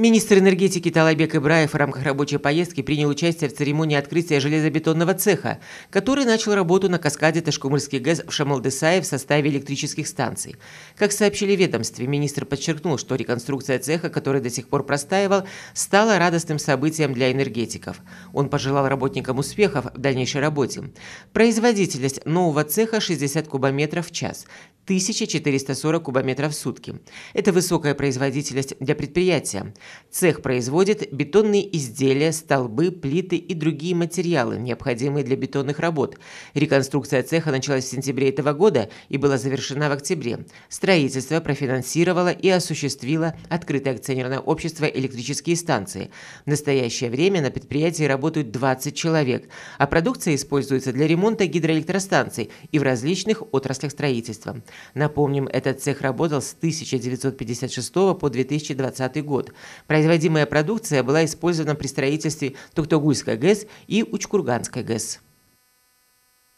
Министр энергетики Талайбек Ибраев в рамках рабочей поездки принял участие в церемонии открытия железобетонного цеха, который начал работу на каскаде Ташкумырский ГЭС в Шамалдысае в составе электрических станций. Как сообщили ведомстве, министр подчеркнул, что реконструкция цеха, который до сих пор простаивал, стала радостным событием для энергетиков. Он пожелал работникам успехов в дальнейшей работе. Производительность нового цеха 60 кубометров в час. 1440 кубометров в сутки. Это высокая производительность для предприятия. Цех производит бетонные изделия, столбы, плиты и другие материалы, необходимые для бетонных работ. Реконструкция цеха началась в сентябре этого года и была завершена в октябре. Строительство профинансировало и осуществило открытое акционерное общество «Электрические станции». В настоящее время на предприятии работают 20 человек, а продукция используется для ремонта гидроэлектростанций и в различных отраслях строительства. Напомним, этот цех работал с 1956 по 2020 год. Производимая продукция была использована при строительстве Токтогульской ГЭС и Учкурганской ГЭС.